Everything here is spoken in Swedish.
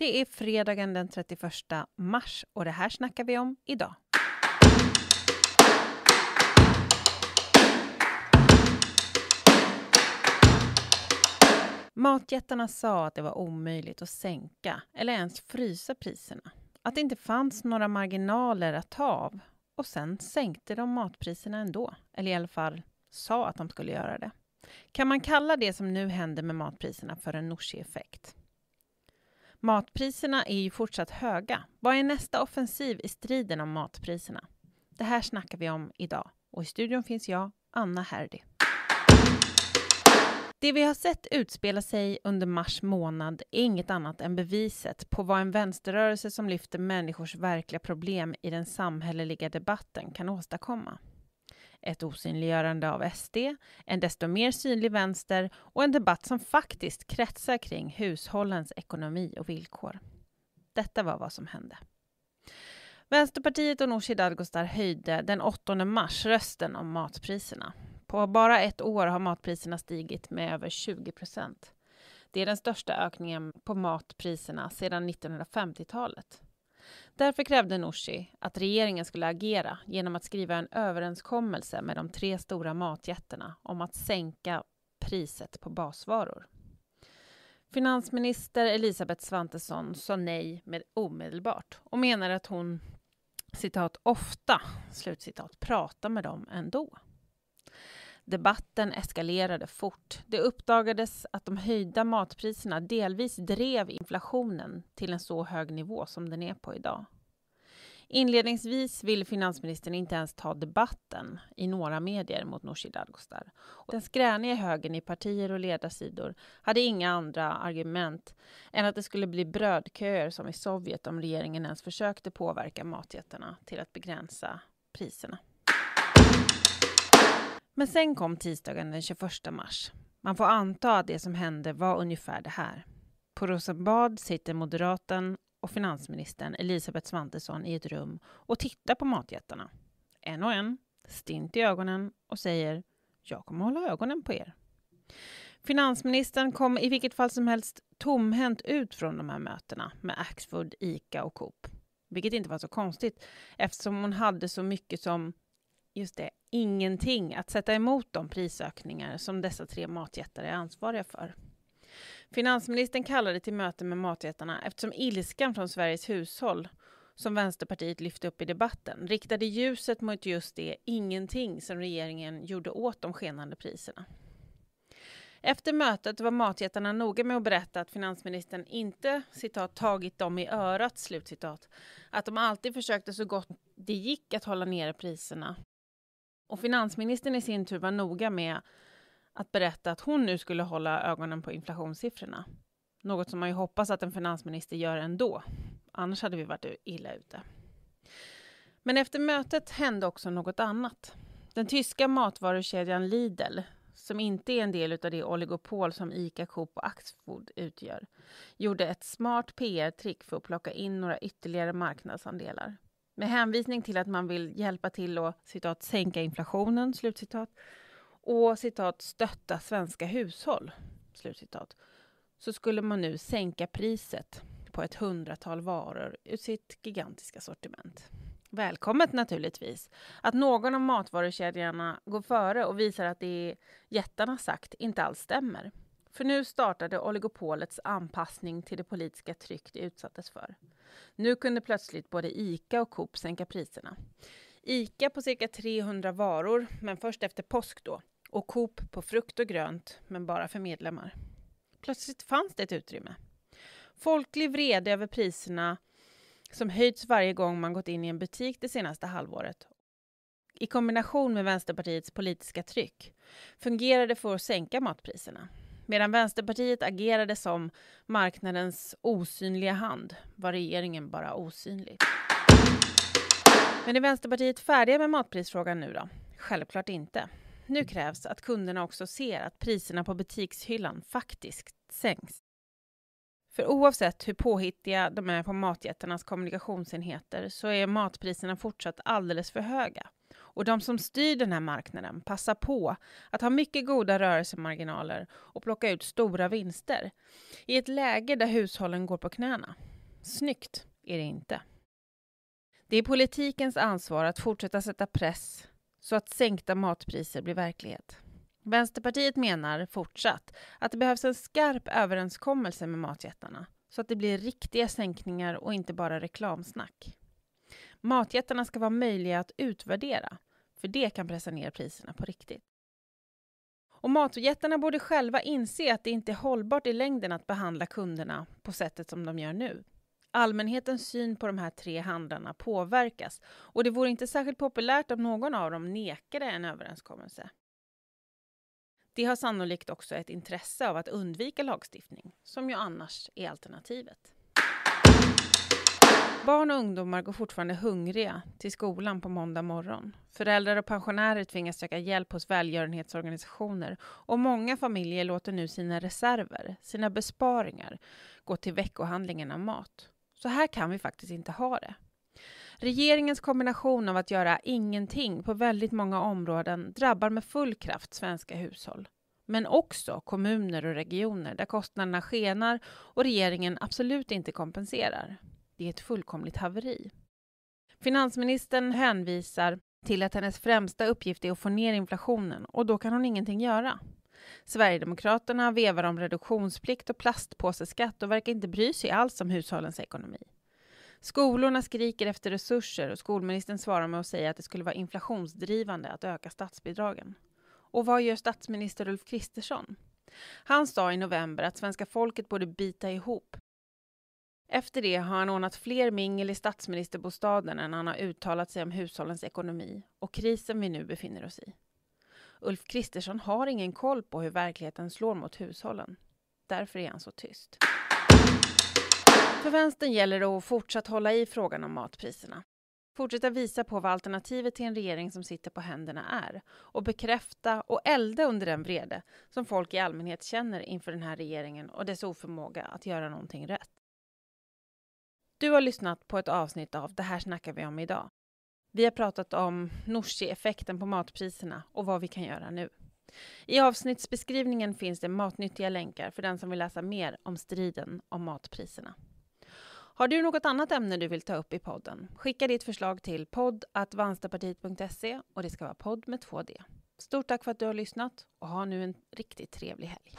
Det är fredagen den 31 mars och det här snackar vi om idag. Matjättarna sa att det var omöjligt att sänka eller ens frysa priserna. Att det inte fanns några marginaler att ta av. Och sen sänkte de matpriserna ändå, eller i alla fall sa att de skulle göra det. Kan man kalla det som nu händer med matpriserna för en Nooshi-effekt? Matpriserna är ju fortsatt höga. Vad är nästa offensiv i striden om matpriserna? Det här snackar vi om idag och i studion finns jag, Anna Herdy. Det vi har sett utspela sig under mars månad är inget annat än beviset på vad en vänsterrörelse som lyfter människors verkliga problem i den samhälleliga debatten kan åstadkomma ett osynliggörande av SD, en desto mer synlig vänster och en debatt som faktiskt kretsar kring hushållens ekonomi och villkor. Detta var vad som hände. Vänsterpartiet och Nooshi Dadgostar höjde den 8 mars rösten om matpriserna. På bara ett år har matpriserna stigit med över 20 procent. Det är den största ökningen på matpriserna sedan 1950-talet. Därför krävde Nooshi att regeringen skulle agera genom att skriva en överenskommelse med de tre stora matjättarna om att sänka priset på basvaror. Finansminister Elisabeth Svantesson sa nej med omedelbart och menar att hon citat ofta, slutcitat, pratar med dem ändå. Debatten eskalerade fort. Det uppdagades att de höjda matpriserna delvis drev inflationen till en så hög nivå som den är på idag. Inledningsvis ville finansministern inte ens ta debatten i några medier mot Nooshi Dadgostar. Den skräniga högern i partier och ledarsidor hade inga andra argument än att det skulle bli brödköer som i Sovjet om regeringen ens försökte påverka matjättarna till att begränsa priserna. Men sen kom tisdagen den 21 mars. Man får anta att det som hände var ungefär det här. På Rosenbad sitter moderaten och finansministern Elisabeth Svantesson i ett rum och tittar på matjättarna. En och en, stint i ögonen och säger “Jag kommer hålla ögonen på er”. Finansministern kom i vilket fall som helst tomhänt ut från de här mötena med Axfood, Ica och Coop. Vilket inte var så konstigt eftersom hon hade så mycket som just det, ingenting att sätta emot de prisökningar som dessa tre matjättar är ansvariga för. Finansministern kallade till möte med matjättarna eftersom ilskan från Sveriges hushåll som Vänsterpartiet lyfte upp i debatten riktade ljuset mot just det ingenting som regeringen gjorde åt de skenande priserna. Efter mötet var matjättarna noga med att berätta att finansministern inte citat, ”tagit dem i örat”, slutcitat. att de alltid försökte så gott det gick att hålla nere priserna och finansministern i sin tur var noga med att berätta att hon nu skulle hålla ögonen på inflationssiffrorna. Något som man ju hoppas att en finansminister gör ändå. Annars hade vi varit illa ute. Men efter mötet hände också något annat. Den tyska matvarukedjan Lidl, som inte är en del av det oligopol som Ica, Coop och Axfood utgör, gjorde ett smart PR-trick för att plocka in några ytterligare marknadsandelar. Med hänvisning till att man vill hjälpa till att citat, sänka inflationen slutcitat, och citat, stötta svenska hushåll slutcitat, så skulle man nu sänka priset på ett hundratal varor ur sitt gigantiska sortiment. Välkommet naturligtvis. Att någon av matvarukedjorna går före och visar att det jättarna sagt inte alls stämmer. För nu startade oligopolets anpassning till det politiska tryck det utsattes för. Nu kunde plötsligt både ICA och Coop sänka priserna. ICA på cirka 300 varor, men först efter påsk då. Och Coop på frukt och grönt, men bara för medlemmar. Plötsligt fanns det ett utrymme. Folklig vrede över priserna som höjts varje gång man gått in i en butik det senaste halvåret i kombination med Vänsterpartiets politiska tryck fungerade för att sänka matpriserna. Medan Vänsterpartiet agerade som marknadens osynliga hand var regeringen bara osynlig. Men är Vänsterpartiet färdiga med matprisfrågan nu då? Självklart inte. Nu krävs att kunderna också ser att priserna på butikshyllan faktiskt sänks. För oavsett hur påhittiga de är på matjättarnas kommunikationsenheter så är matpriserna fortsatt alldeles för höga och de som styr den här marknaden passar på att ha mycket goda rörelsemarginaler och plocka ut stora vinster i ett läge där hushållen går på knäna. Snyggt är det inte. Det är politikens ansvar att fortsätta sätta press så att sänkta matpriser blir verklighet. Vänsterpartiet menar fortsatt att det behövs en skarp överenskommelse med matjättarna så att det blir riktiga sänkningar och inte bara reklamsnack. Matjättarna ska vara möjliga att utvärdera för det kan pressa ner priserna på riktigt. Och matojättarna borde själva inse att det inte är hållbart i längden att behandla kunderna på sättet som de gör nu. Allmänhetens syn på de här tre handlarna påverkas och det vore inte särskilt populärt om någon av dem nekade en överenskommelse. De har sannolikt också ett intresse av att undvika lagstiftning, som ju annars är alternativet. Barn och ungdomar går fortfarande hungriga till skolan på måndag morgon. Föräldrar och pensionärer tvingas söka hjälp hos välgörenhetsorganisationer och många familjer låter nu sina reserver, sina besparingar, gå till veckohandlingen av mat. Så här kan vi faktiskt inte ha det. Regeringens kombination av att göra ingenting på väldigt många områden drabbar med full kraft svenska hushåll men också kommuner och regioner där kostnaderna skenar och regeringen absolut inte kompenserar. Det är ett fullkomligt haveri. Finansministern hänvisar till att hennes främsta uppgift är att få ner inflationen och då kan hon ingenting göra. Sverigedemokraterna vevar om reduktionsplikt och plastpåseskatt och verkar inte bry sig alls om hushållens ekonomi. Skolorna skriker efter resurser och skolministern svarar med att säga att det skulle vara inflationsdrivande att öka statsbidragen. Och vad gör statsminister Ulf Kristersson? Han sa i november att svenska folket borde bita ihop, efter det har han ordnat fler mingel i statsministerbostaden än han har uttalat sig om hushållens ekonomi och krisen vi nu befinner oss i. Ulf Kristersson har ingen koll på hur verkligheten slår mot hushållen. Därför är han så tyst. För vänstern gäller det att fortsatt hålla i frågan om matpriserna. Fortsätta visa på vad alternativet till en regering som sitter på händerna är och bekräfta och elda under den vrede som folk i allmänhet känner inför den här regeringen och dess oförmåga att göra någonting rätt. Du har lyssnat på ett avsnitt av Det här snackar vi om idag. Vi har pratat om Nooshi-effekten på matpriserna och vad vi kan göra nu. I avsnittsbeskrivningen finns det matnyttiga länkar för den som vill läsa mer om striden om matpriserna. Har du något annat ämne du vill ta upp i podden? Skicka ditt förslag till podd.vanstapartiet.se och det ska vara podd med två d Stort tack för att du har lyssnat och ha nu en riktigt trevlig helg.